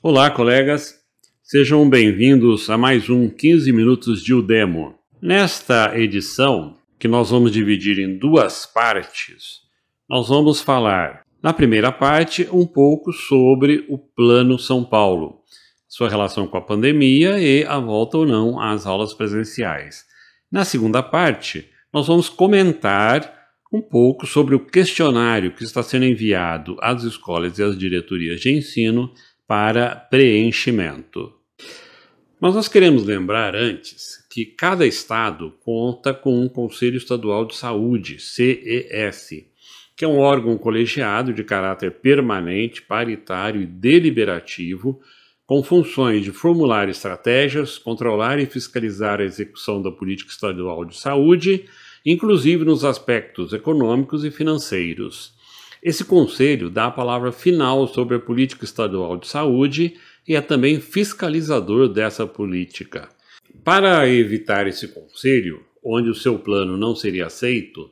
Olá, colegas. Sejam bem-vindos a mais um 15 minutos de Udemo. Nesta edição, que nós vamos dividir em duas partes, nós vamos falar, na primeira parte, um pouco sobre o Plano São Paulo, sua relação com a pandemia e a volta ou não às aulas presenciais. Na segunda parte, nós vamos comentar um pouco sobre o questionário que está sendo enviado às escolas e às diretorias de ensino para preenchimento. Mas nós queremos lembrar antes que cada estado conta com um Conselho Estadual de Saúde, CES, que é um órgão colegiado de caráter permanente, paritário e deliberativo, com funções de formular estratégias, controlar e fiscalizar a execução da política estadual de saúde, inclusive nos aspectos econômicos e financeiros. Esse conselho dá a palavra final sobre a política estadual de saúde e é também fiscalizador dessa política. Para evitar esse conselho, onde o seu plano não seria aceito,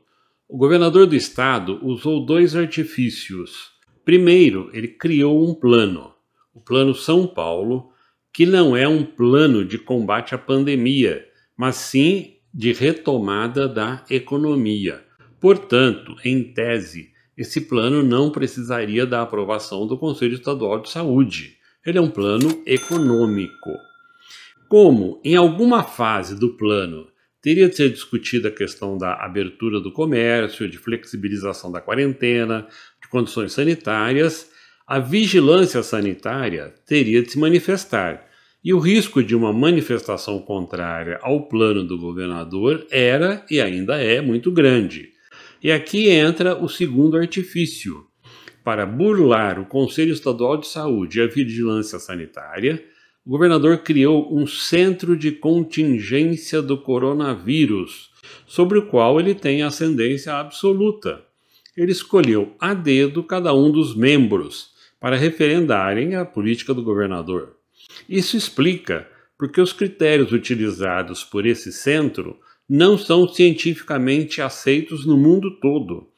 o governador do estado usou dois artifícios. Primeiro, ele criou um plano, o Plano São Paulo, que não é um plano de combate à pandemia, mas sim de retomada da economia. Portanto, em tese, esse plano não precisaria da aprovação do Conselho Estadual de Saúde. Ele é um plano econômico. Como, em alguma fase do plano, teria de ser discutida a questão da abertura do comércio, de flexibilização da quarentena, de condições sanitárias, a vigilância sanitária teria de se manifestar. E o risco de uma manifestação contrária ao plano do governador era e ainda é muito grande. E aqui entra o segundo artifício. Para burlar o Conselho Estadual de Saúde e a vigilância sanitária, o governador criou um centro de contingência do coronavírus, sobre o qual ele tem ascendência absoluta. Ele escolheu a dedo cada um dos membros para referendarem a política do governador. Isso explica porque os critérios utilizados por esse centro não são cientificamente aceitos no mundo todo,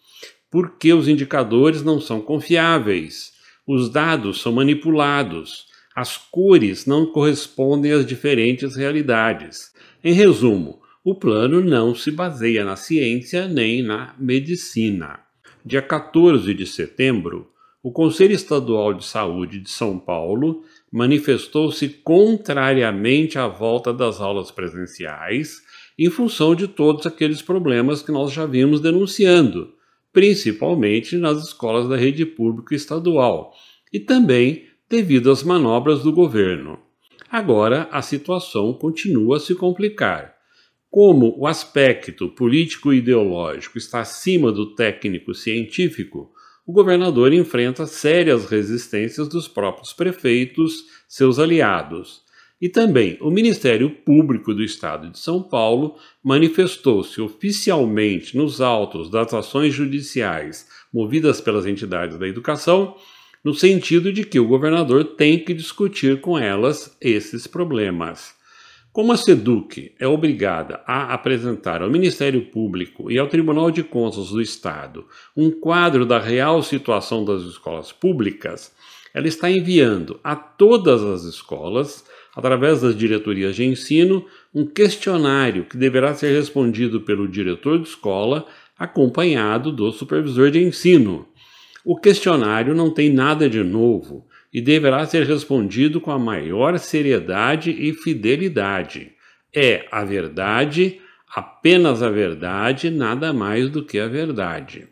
porque os indicadores não são confiáveis, os dados são manipulados, as cores não correspondem às diferentes realidades. Em resumo, o plano não se baseia na ciência nem na medicina. Dia 14 de setembro, o Conselho Estadual de Saúde de São Paulo manifestou-se contrariamente à volta das aulas presenciais em função de todos aqueles problemas que nós já vimos denunciando, principalmente nas escolas da rede pública estadual, e também devido às manobras do governo. Agora, a situação continua a se complicar. Como o aspecto político-ideológico está acima do técnico-científico, o governador enfrenta sérias resistências dos próprios prefeitos, seus aliados, e também o Ministério Público do Estado de São Paulo manifestou-se oficialmente nos autos das ações judiciais movidas pelas entidades da educação, no sentido de que o governador tem que discutir com elas esses problemas. Como a SEDUC é obrigada a apresentar ao Ministério Público e ao Tribunal de Contas do Estado um quadro da real situação das escolas públicas, ela está enviando a todas as escolas através das diretorias de ensino, um questionário que deverá ser respondido pelo diretor de escola, acompanhado do supervisor de ensino. O questionário não tem nada de novo e deverá ser respondido com a maior seriedade e fidelidade. É a verdade, apenas a verdade, nada mais do que a verdade.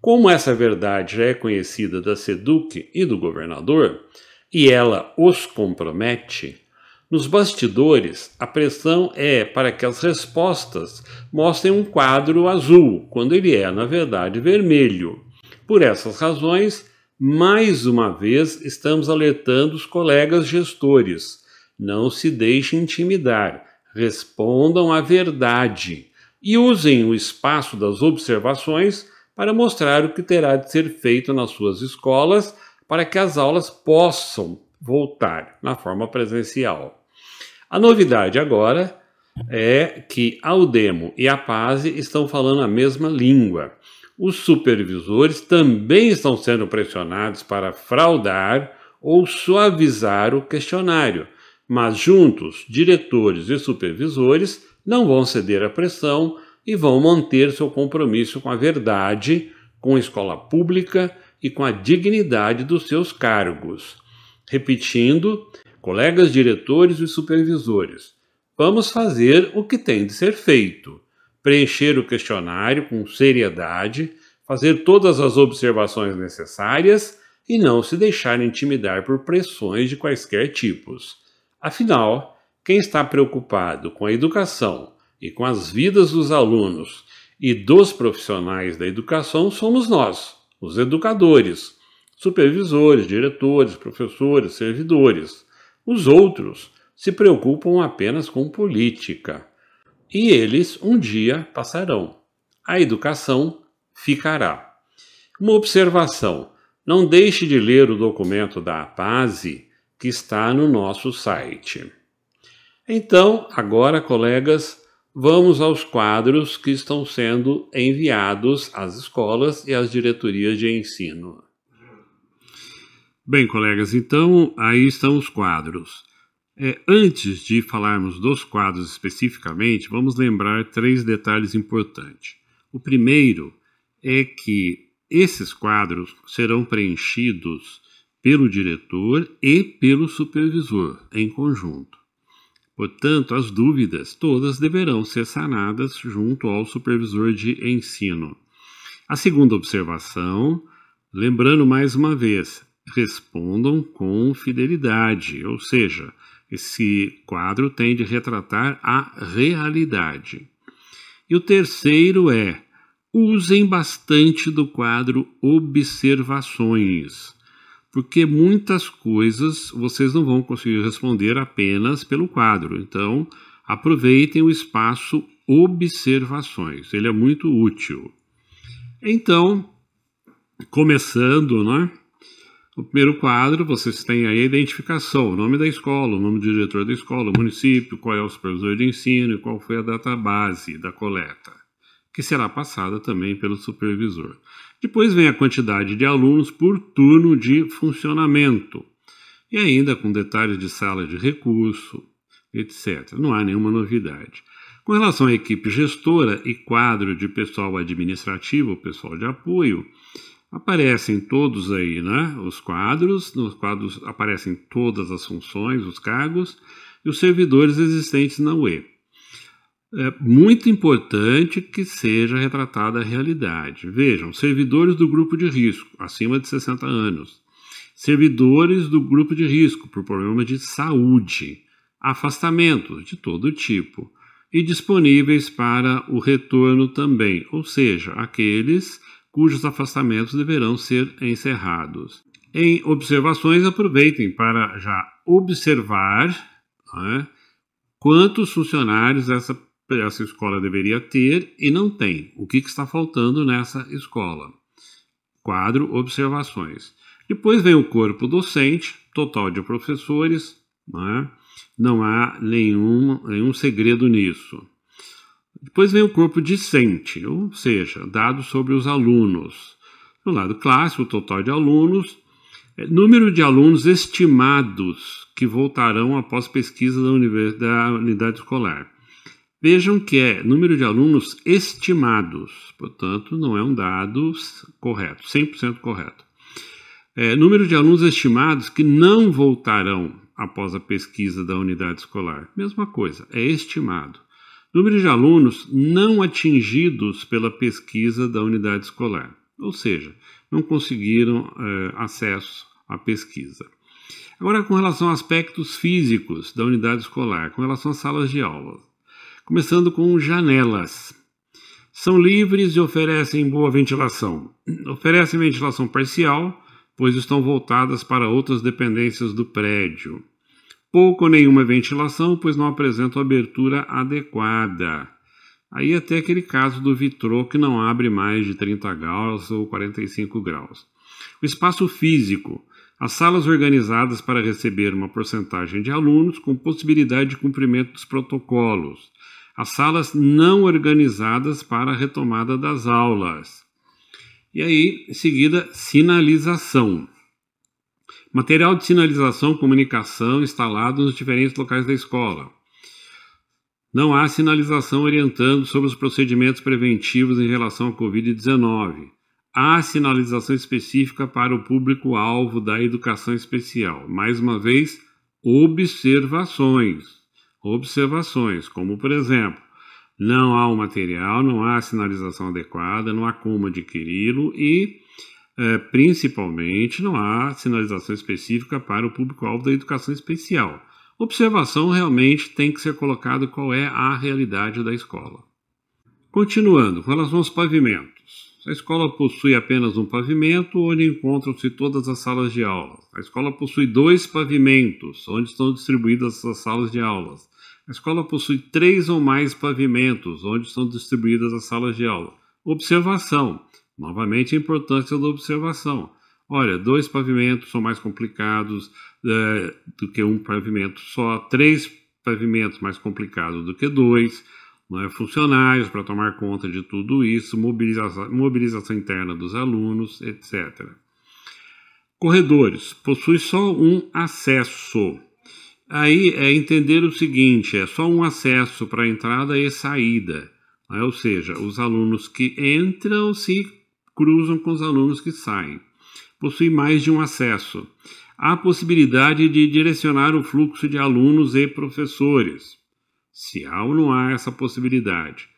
Como essa verdade já é conhecida da SEDUC e do governador, e ela os compromete, nos bastidores, a pressão é para que as respostas mostrem um quadro azul, quando ele é, na verdade, vermelho. Por essas razões, mais uma vez estamos alertando os colegas gestores. Não se deixem intimidar, respondam a verdade e usem o espaço das observações para mostrar o que terá de ser feito nas suas escolas para que as aulas possam voltar na forma presencial. A novidade agora é que Aldemo e a Pase estão falando a mesma língua. Os supervisores também estão sendo pressionados para fraudar ou suavizar o questionário, mas juntos, diretores e supervisores não vão ceder à pressão e vão manter seu compromisso com a verdade, com a escola pública e com a dignidade dos seus cargos. Repetindo, colegas diretores e supervisores. Vamos fazer o que tem de ser feito: preencher o questionário com seriedade, fazer todas as observações necessárias e não se deixar intimidar por pressões de quaisquer tipos. Afinal, quem está preocupado com a educação e com as vidas dos alunos e dos profissionais da educação somos nós, os educadores, supervisores, diretores, professores, servidores. Os outros se preocupam apenas com política. E eles um dia passarão. A educação ficará. Uma observação: não deixe de ler o documento da APASE que está no nosso site. Então, agora, colegas, vamos aos quadros que estão sendo enviados às escolas e às diretorias de ensino. Bem, colegas, então aí estão os quadros. É, antes de falarmos dos quadros especificamente, vamos lembrar três detalhes importantes. O primeiro é que esses quadros serão preenchidos pelo diretor e pelo supervisor em conjunto. Portanto, as dúvidas todas deverão ser sanadas junto ao supervisor de ensino. A segunda observação, lembrando mais uma vez, respondam com fidelidade, ou seja, esse quadro tem de retratar a realidade. E o terceiro é: usem bastante do quadro observações, porque muitas coisas vocês não vão conseguir responder apenas pelo quadro. Então, aproveitem o espaço observações, ele é muito útil. Então, começando, né? No primeiro quadro, vocês têm aí a identificação, o nome da escola, o nome do diretor da escola, o município, qual é o supervisor de ensino e qual foi a data base da coleta, que será passada também pelo supervisor. Depois vem a quantidade de alunos por turno de funcionamento, e ainda com detalhes de sala de recurso, etc. Não há nenhuma novidade. Com relação à equipe gestora e quadro de pessoal administrativo, pessoal de apoio, Aparecem todos aí, né? Os quadros, nos quadros aparecem todas as funções, os cargos e os servidores existentes na UE. É muito importante que seja retratada a realidade. Vejam, servidores do grupo de risco, acima de 60 anos. Servidores do grupo de risco, por problemas de saúde. Afastamentos de todo tipo. E disponíveis para o retorno também, ou seja, aqueles cujos afastamentos deverão ser encerrados. Em observações, aproveitem para já observar né, quantos funcionários essa, essa escola deveria ter e não tem. O que, que está faltando nessa escola? Quadro Observações. Depois vem o corpo docente, total de professores, né? não há nenhum, nenhum segredo nisso. Depois vem o corpo discente, ou seja, dados sobre os alunos. No lado clássico, o total de alunos, é, número de alunos estimados que voltarão após pesquisa da, da unidade escolar. Vejam que é número de alunos estimados, portanto, não é um dado correto, 100% correto. É, número de alunos estimados que não voltarão após a pesquisa da unidade escolar. Mesma coisa, é estimado número de alunos não atingidos pela pesquisa da unidade escolar, ou seja, não conseguiram eh, acesso à pesquisa. Agora, com relação a aspectos físicos da unidade escolar, com relação às salas de aula, começando com janelas. São livres e oferecem boa ventilação. Oferecem ventilação parcial, pois estão voltadas para outras dependências do prédio pouco ou nenhuma ventilação, pois não apresentam abertura adequada. Aí é até aquele caso do vitrô que não abre mais de 30 graus ou 45 graus. O espaço físico. As salas organizadas para receber uma porcentagem de alunos com possibilidade de cumprimento dos protocolos. As salas não organizadas para a retomada das aulas. E aí, em seguida, sinalização. Material de sinalização, comunicação instalado nos diferentes locais da escola. Não há sinalização orientando sobre os procedimentos preventivos em relação à Covid-19. Há sinalização específica para o público-alvo da educação especial. Mais uma vez, observações. Observações, como por exemplo, não há o material, não há sinalização adequada, não há como adquiri-lo e é, principalmente não há sinalização específica para o público-alvo da educação especial. Observação realmente tem que ser colocado qual é a realidade da escola. Continuando, com relação aos pavimentos. A escola possui apenas um pavimento onde encontram-se todas as salas de aula. A escola possui dois pavimentos onde estão distribuídas as salas de aulas. A escola possui três ou mais pavimentos onde estão distribuídas as salas de aula. Observação: Novamente, a importância da observação. Olha, dois pavimentos são mais complicados é, do que um pavimento só, três pavimentos mais complicados do que dois, né? funcionários para tomar conta de tudo isso, mobilização, mobilização interna dos alunos, etc. Corredores, possui só um acesso. Aí é entender o seguinte: é só um acesso para entrada e saída. Né? Ou seja, os alunos que entram se cruzam com os alunos que saem. Possui mais de um acesso. Há possibilidade de direcionar o fluxo de alunos e professores, se há ou não há essa possibilidade.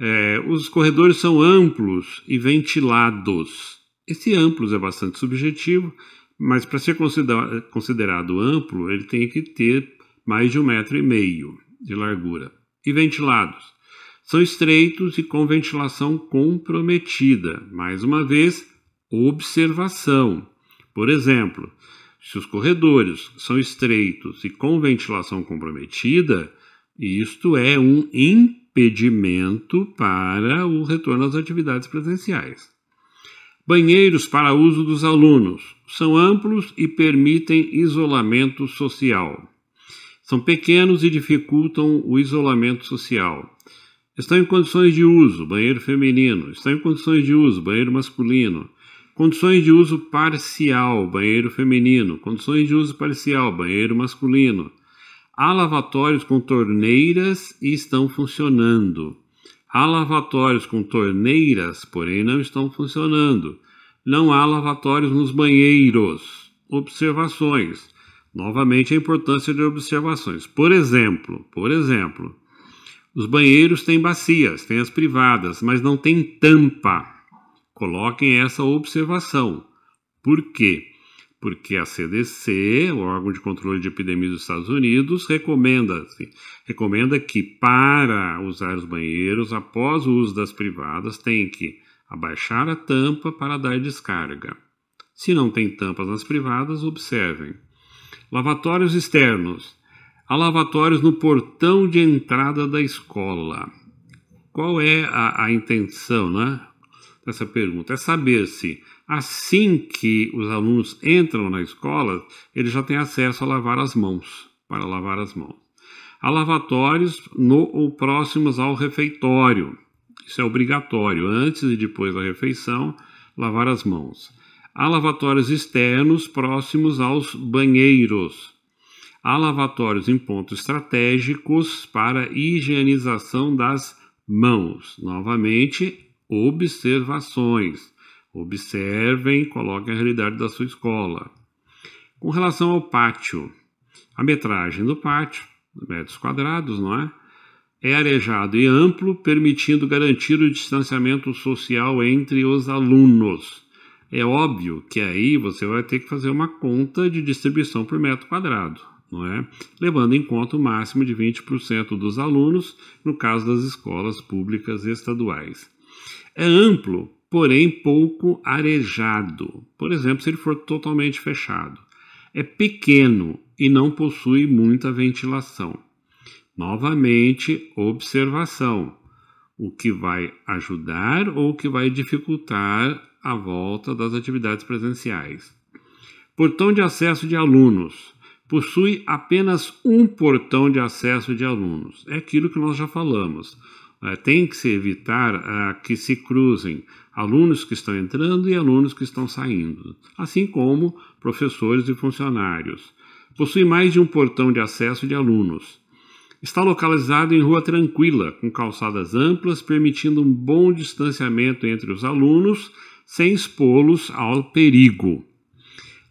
É, os corredores são amplos e ventilados. Esse amplos é bastante subjetivo, mas para ser considerado amplo, ele tem que ter mais de um metro e meio de largura e ventilados são estreitos e com ventilação comprometida. Mais uma vez, observação. Por exemplo, se os corredores são estreitos e com ventilação comprometida, isto é um impedimento para o retorno às atividades presenciais. Banheiros para uso dos alunos são amplos e permitem isolamento social. São pequenos e dificultam o isolamento social. Estão em condições de uso, banheiro feminino. Estão em condições de uso, banheiro masculino. Condições de uso parcial, banheiro feminino. Condições de uso parcial, banheiro masculino. Há lavatórios com torneiras e estão funcionando. Há lavatórios com torneiras, porém não estão funcionando. Não há lavatórios nos banheiros. Observações. Novamente a importância de observações. Por exemplo, por exemplo, os banheiros têm bacias, têm as privadas, mas não tem tampa. Coloquem essa observação. Por quê? Porque a CDC, o órgão de controle de epidemias dos Estados Unidos, recomenda, assim, recomenda que para usar os banheiros, após o uso das privadas, tem que abaixar a tampa para dar descarga. Se não tem tampas nas privadas, observem. Lavatórios externos Há lavatórios no portão de entrada da escola. Qual é a, a intenção né, dessa pergunta? É saber se assim que os alunos entram na escola, eles já têm acesso a lavar as mãos, para lavar as mãos. Há lavatórios no ou próximos ao refeitório. Isso é obrigatório, antes e depois da refeição, lavar as mãos. Há lavatórios externos próximos aos banheiros a lavatórios em pontos estratégicos para higienização das mãos. Novamente, observações. Observem, coloquem a realidade da sua escola. Com relação ao pátio, a metragem do pátio, metros quadrados, não é? É arejado e amplo, permitindo garantir o distanciamento social entre os alunos. É óbvio que aí você vai ter que fazer uma conta de distribuição por metro quadrado não é? levando em conta o máximo de 20% dos alunos, no caso das escolas públicas estaduais. É amplo, porém pouco arejado, por exemplo, se ele for totalmente fechado. É pequeno e não possui muita ventilação. Novamente, observação: o que vai ajudar ou o que vai dificultar a volta das atividades presenciais. Portão de acesso de alunos possui apenas um portão de acesso de alunos. É aquilo que nós já falamos. É, tem que se evitar é, que se cruzem alunos que estão entrando e alunos que estão saindo, assim como professores e funcionários. Possui mais de um portão de acesso de alunos. Está localizado em rua tranquila, com calçadas amplas, permitindo um bom distanciamento entre os alunos, sem expô-los ao perigo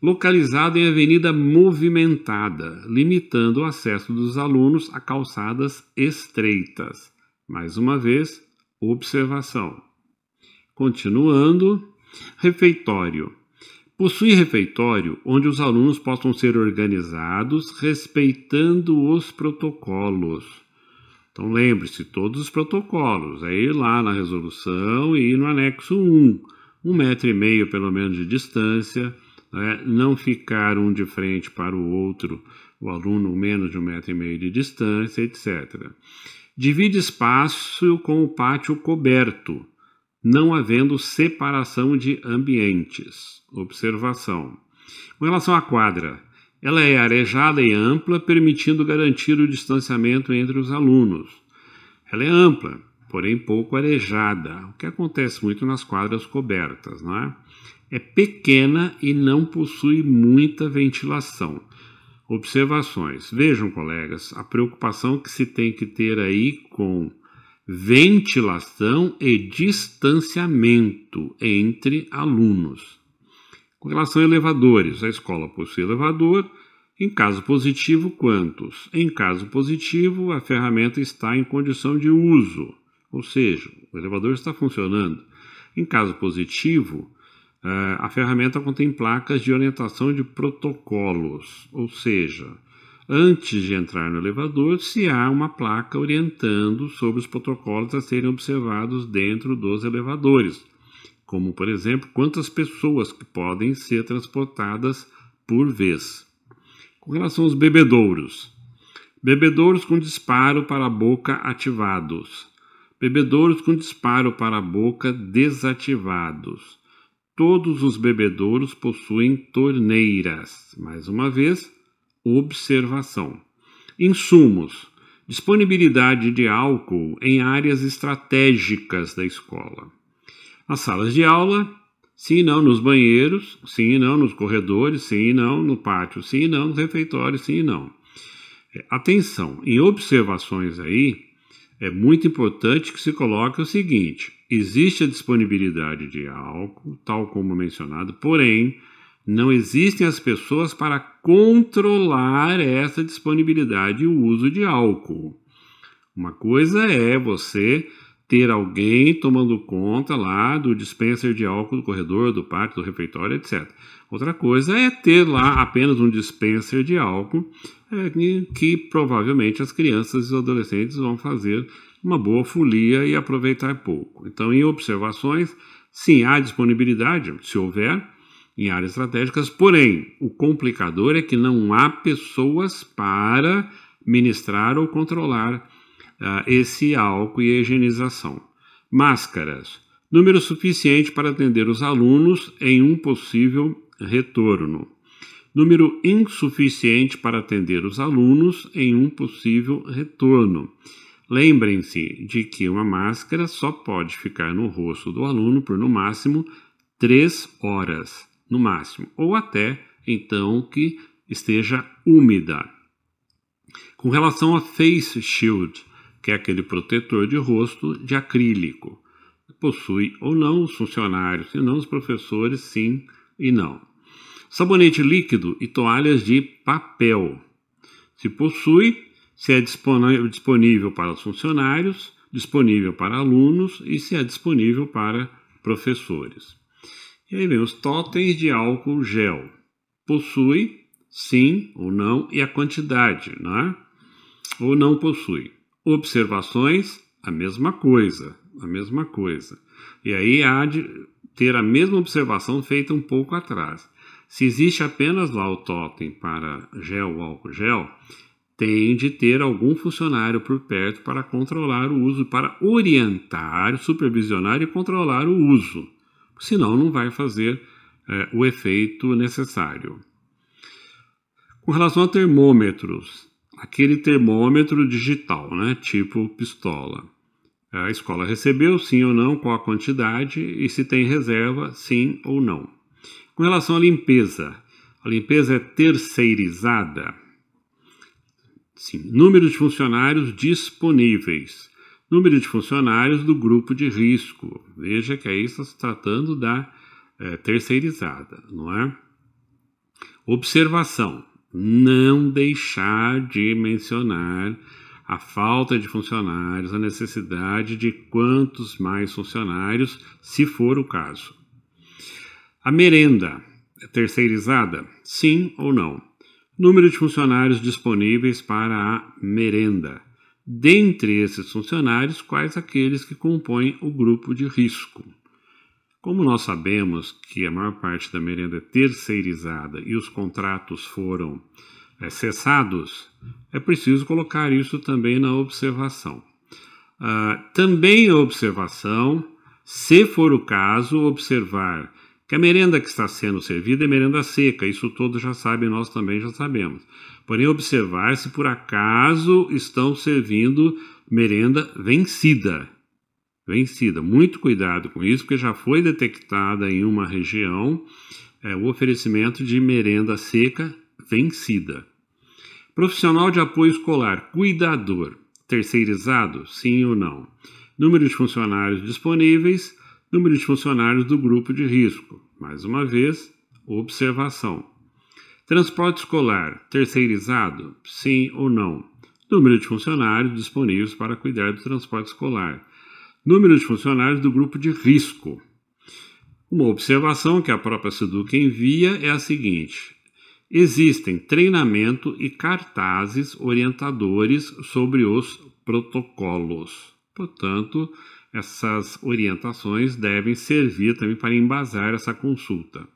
localizado em avenida movimentada, limitando o acesso dos alunos a calçadas estreitas. Mais uma vez, observação. Continuando, refeitório. Possui refeitório onde os alunos possam ser organizados respeitando os protocolos. Então lembre-se, todos os protocolos, é ir lá na resolução e ir no anexo 1, um metro e meio pelo menos de distância, né, não, ficar um de frente para o outro, o aluno menos de um metro e meio de distância, etc. Divide espaço com o pátio coberto, não havendo separação de ambientes. Observação. Com relação à quadra, ela é arejada e ampla, permitindo garantir o distanciamento entre os alunos. Ela é ampla, porém pouco arejada, o que acontece muito nas quadras cobertas, não é? é pequena e não possui muita ventilação. Observações. Vejam, colegas, a preocupação que se tem que ter aí com ventilação e distanciamento entre alunos. Com relação a elevadores, a escola possui elevador. Em caso positivo, quantos? Em caso positivo, a ferramenta está em condição de uso, ou seja, o elevador está funcionando. Em caso positivo, é, a ferramenta contém placas de orientação de protocolos, ou seja, antes de entrar no elevador, se há uma placa orientando sobre os protocolos a serem observados dentro dos elevadores, como, por exemplo, quantas pessoas que podem ser transportadas por vez. Com relação aos bebedouros, bebedouros com disparo para a boca ativados, bebedouros com disparo para a boca desativados todos os bebedouros possuem torneiras. Mais uma vez, observação. Insumos: disponibilidade de álcool em áreas estratégicas da escola. Nas salas de aula, sim e não nos banheiros, sim e não nos corredores, sim e não no pátio, sim e não nos refeitórios, sim e não. É, atenção, em observações aí, é muito importante que se coloque o seguinte: existe a disponibilidade de álcool, tal como mencionado, porém, não existem as pessoas para controlar essa disponibilidade e o uso de álcool. Uma coisa é você ter alguém tomando conta lá do dispenser de álcool do corredor, do pátio, do refeitório, etc. Outra coisa é ter lá apenas um dispenser de álcool é, que provavelmente as crianças e os adolescentes vão fazer uma boa folia e aproveitar pouco. Então, em observações, sim, há disponibilidade, se houver, em áreas estratégicas, porém, o complicador é que não há pessoas para ministrar ou controlar esse álcool e higienização. Máscaras. Número suficiente para atender os alunos em um possível retorno. Número insuficiente para atender os alunos em um possível retorno. Lembrem-se de que uma máscara só pode ficar no rosto do aluno por no máximo três horas, no máximo, ou até então que esteja úmida. Com relação a face shield, que é aquele protetor de rosto de acrílico. Possui ou não os funcionários, e não os professores, sim e não. Sabonete líquido e toalhas de papel. Se possui, se é disponível para os funcionários, disponível para alunos e se é disponível para professores. E aí vem os totens de álcool gel. Possui, sim ou não, e a quantidade, né? ou não possui. Observações, a mesma coisa, a mesma coisa. E aí há de ter a mesma observação feita um pouco atrás. Se existe apenas lá o totem para gel ou álcool gel, tem de ter algum funcionário por perto para controlar o uso, para orientar, supervisionar e controlar o uso. Senão não vai fazer é, o efeito necessário. Com relação a termômetros, aquele termômetro digital, né, tipo pistola. A escola recebeu sim ou não, qual a quantidade e se tem reserva, sim ou não. Com relação à limpeza, a limpeza é terceirizada. Sim, número de funcionários disponíveis. Número de funcionários do grupo de risco. Veja que aí está se tratando da é, terceirizada, não é? Observação não deixar de mencionar a falta de funcionários, a necessidade de quantos mais funcionários, se for o caso. A merenda é terceirizada? Sim ou não? Número de funcionários disponíveis para a merenda. Dentre esses funcionários, quais aqueles que compõem o grupo de risco? Como nós sabemos que a maior parte da merenda é terceirizada e os contratos foram é, cessados, é preciso colocar isso também na observação. Uh, também a observação, se for o caso, observar que a merenda que está sendo servida é merenda seca, isso todos já sabem, nós também já sabemos. Porém, observar se por acaso estão servindo merenda vencida, vencida. Muito cuidado com isso, porque já foi detectada em uma região é, o oferecimento de merenda seca vencida. Profissional de apoio escolar, cuidador, terceirizado, sim ou não? Número de funcionários disponíveis, número de funcionários do grupo de risco. Mais uma vez, observação. Transporte escolar, terceirizado, sim ou não? Número de funcionários disponíveis para cuidar do transporte escolar número de funcionários do grupo de risco. Uma observação que a própria Seduc envia é a seguinte: existem treinamento e cartazes orientadores sobre os protocolos. Portanto, essas orientações devem servir também para embasar essa consulta.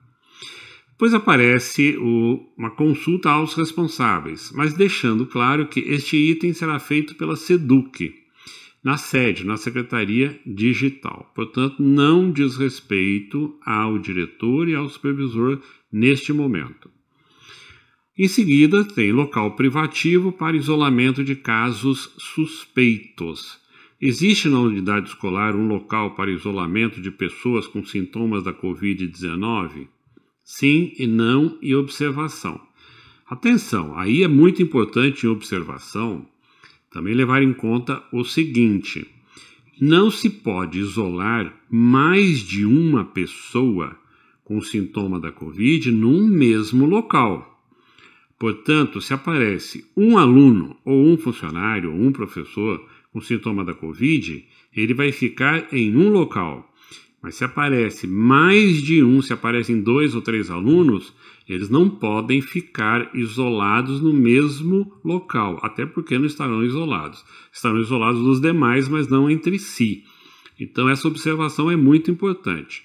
Depois aparece o, uma consulta aos responsáveis, mas deixando claro que este item será feito pela SEDUC, na sede, na secretaria digital. Portanto, não diz respeito ao diretor e ao supervisor neste momento. Em seguida, tem local privativo para isolamento de casos suspeitos. Existe na unidade escolar um local para isolamento de pessoas com sintomas da Covid-19? Sim e não, e observação. Atenção, aí é muito importante em observação também levar em conta o seguinte: não se pode isolar mais de uma pessoa com sintoma da Covid num mesmo local. Portanto, se aparece um aluno ou um funcionário ou um professor com sintoma da Covid, ele vai ficar em um local. Mas se aparece mais de um, se aparecem dois ou três alunos, eles não podem ficar isolados no mesmo local, até porque não estarão isolados. Estarão isolados dos demais, mas não entre si. Então, essa observação é muito importante.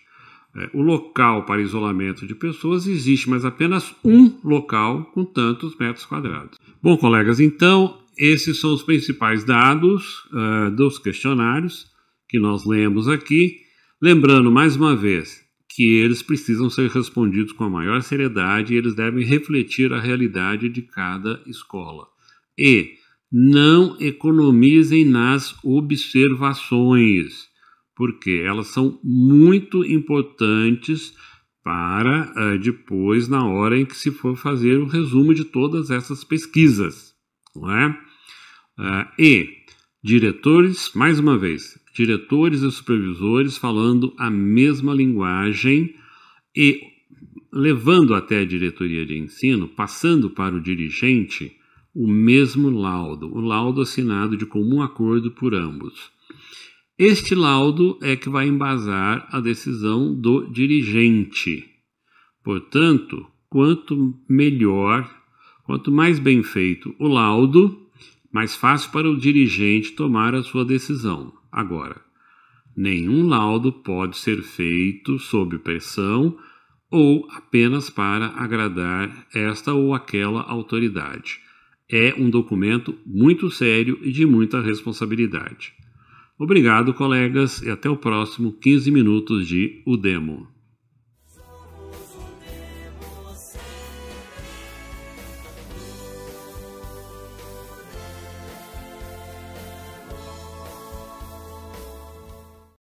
É, o local para isolamento de pessoas existe, mas apenas um local com tantos metros quadrados. Bom, colegas, então esses são os principais dados uh, dos questionários que nós lemos aqui. Lembrando mais uma vez que eles precisam ser respondidos com a maior seriedade e eles devem refletir a realidade de cada escola. E não economizem nas observações, porque elas são muito importantes para uh, depois, na hora em que se for fazer o resumo de todas essas pesquisas. Não é? Uh, e diretores, mais uma vez, diretores e supervisores falando a mesma linguagem e levando até a diretoria de ensino, passando para o dirigente o mesmo laudo, o laudo assinado de comum acordo por ambos. Este laudo é que vai embasar a decisão do dirigente. Portanto, quanto melhor, quanto mais bem feito o laudo, mais fácil para o dirigente tomar a sua decisão. Agora, nenhum laudo pode ser feito sob pressão ou apenas para agradar esta ou aquela autoridade. É um documento muito sério e de muita responsabilidade. Obrigado, colegas, e até o próximo 15 minutos de O Demo.